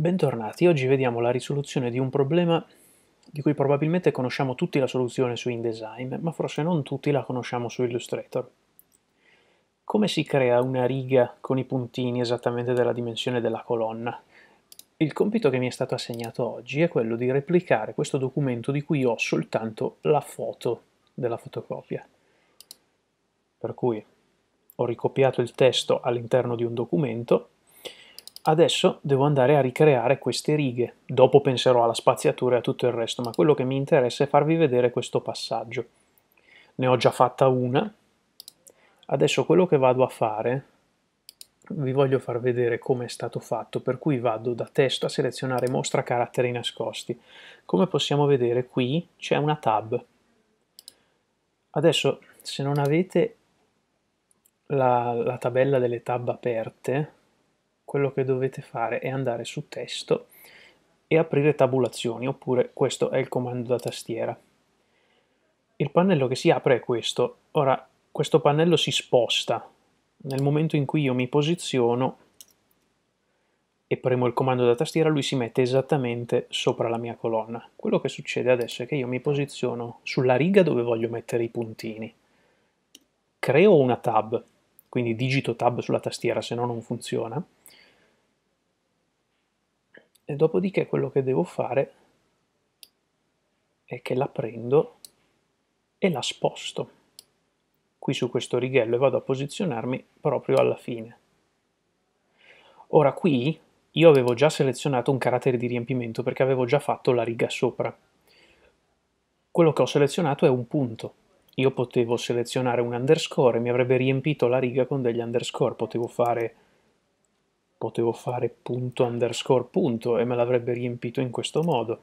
Bentornati, oggi vediamo la risoluzione di un problema di cui probabilmente conosciamo tutti la soluzione su InDesign, ma forse non tutti la conosciamo su Illustrator. Come si crea una riga con i puntini esattamente della dimensione della colonna? Il compito che mi è stato assegnato oggi è quello di replicare questo documento di cui ho soltanto la foto della fotocopia. Per cui ho ricopiato il testo all'interno di un documento Adesso devo andare a ricreare queste righe, dopo penserò alla spaziatura e a tutto il resto, ma quello che mi interessa è farvi vedere questo passaggio. Ne ho già fatta una, adesso quello che vado a fare, vi voglio far vedere come è stato fatto, per cui vado da testo a selezionare mostra caratteri nascosti. Come possiamo vedere qui c'è una tab. Adesso se non avete la, la tabella delle tab aperte, quello che dovete fare è andare su testo e aprire tabulazioni, oppure questo è il comando da tastiera. Il pannello che si apre è questo. Ora, questo pannello si sposta. Nel momento in cui io mi posiziono e premo il comando da tastiera, lui si mette esattamente sopra la mia colonna. Quello che succede adesso è che io mi posiziono sulla riga dove voglio mettere i puntini. Creo una tab, quindi digito tab sulla tastiera se no non funziona, e dopodiché quello che devo fare è che la prendo e la sposto qui su questo righello e vado a posizionarmi proprio alla fine. Ora qui io avevo già selezionato un carattere di riempimento perché avevo già fatto la riga sopra. Quello che ho selezionato è un punto. Io potevo selezionare un underscore, mi avrebbe riempito la riga con degli underscore, potevo fare potevo fare punto underscore punto e me l'avrebbe riempito in questo modo.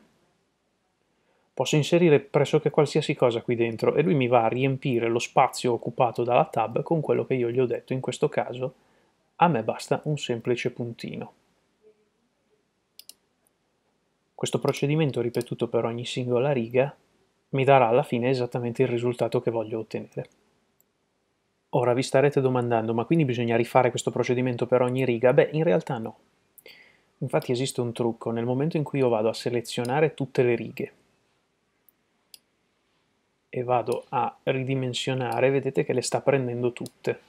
Posso inserire pressoché qualsiasi cosa qui dentro e lui mi va a riempire lo spazio occupato dalla tab con quello che io gli ho detto. In questo caso a me basta un semplice puntino. Questo procedimento ripetuto per ogni singola riga mi darà alla fine esattamente il risultato che voglio ottenere. Ora vi starete domandando, ma quindi bisogna rifare questo procedimento per ogni riga? Beh, in realtà no. Infatti esiste un trucco, nel momento in cui io vado a selezionare tutte le righe e vado a ridimensionare, vedete che le sta prendendo tutte.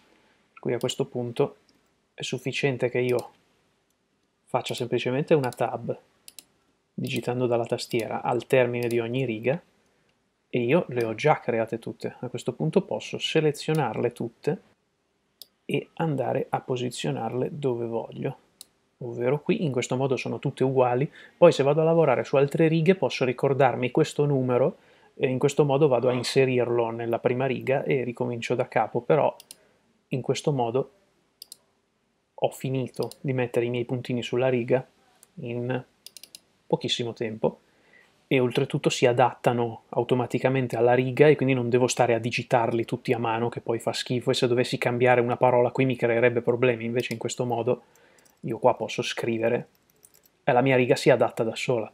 Qui a questo punto è sufficiente che io faccia semplicemente una tab digitando dalla tastiera al termine di ogni riga e io le ho già create tutte. A questo punto posso selezionarle tutte e andare a posizionarle dove voglio ovvero qui, in questo modo sono tutte uguali, poi se vado a lavorare su altre righe posso ricordarmi questo numero e in questo modo vado a inserirlo nella prima riga e ricomincio da capo, però in questo modo ho finito di mettere i miei puntini sulla riga in pochissimo tempo e oltretutto si adattano automaticamente alla riga e quindi non devo stare a digitarli tutti a mano che poi fa schifo e se dovessi cambiare una parola qui mi creerebbe problemi, invece in questo modo io qua posso scrivere e la mia riga si adatta da sola.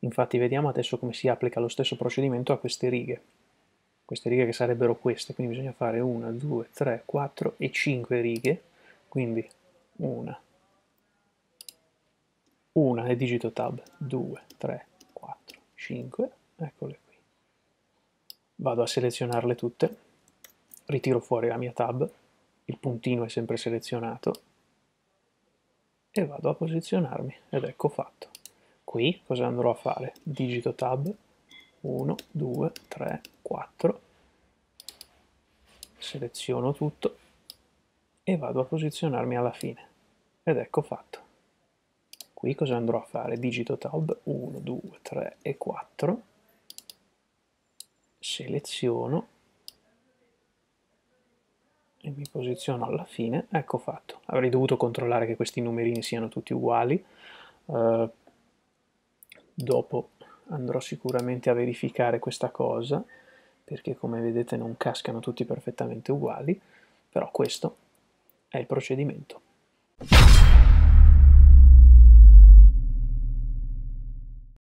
Infatti vediamo adesso come si applica lo stesso procedimento a queste righe. Queste righe che sarebbero queste, quindi bisogna fare 1, 2, 3, 4 e 5 righe, quindi 1, 1 e digito tab, 2, 3, 5, eccole qui. Vado a selezionarle tutte, ritiro fuori la mia tab, il puntino è sempre selezionato e vado a posizionarmi ed ecco fatto. Qui cosa andrò a fare? Digito tab 1, 2, 3, 4, seleziono tutto e vado a posizionarmi alla fine ed ecco fatto qui cosa andrò a fare? Digito tab 1, 2, 3 e 4, seleziono e mi posiziono alla fine, ecco fatto. Avrei dovuto controllare che questi numerini siano tutti uguali, uh, dopo andrò sicuramente a verificare questa cosa, perché come vedete non cascano tutti perfettamente uguali, però questo è il procedimento.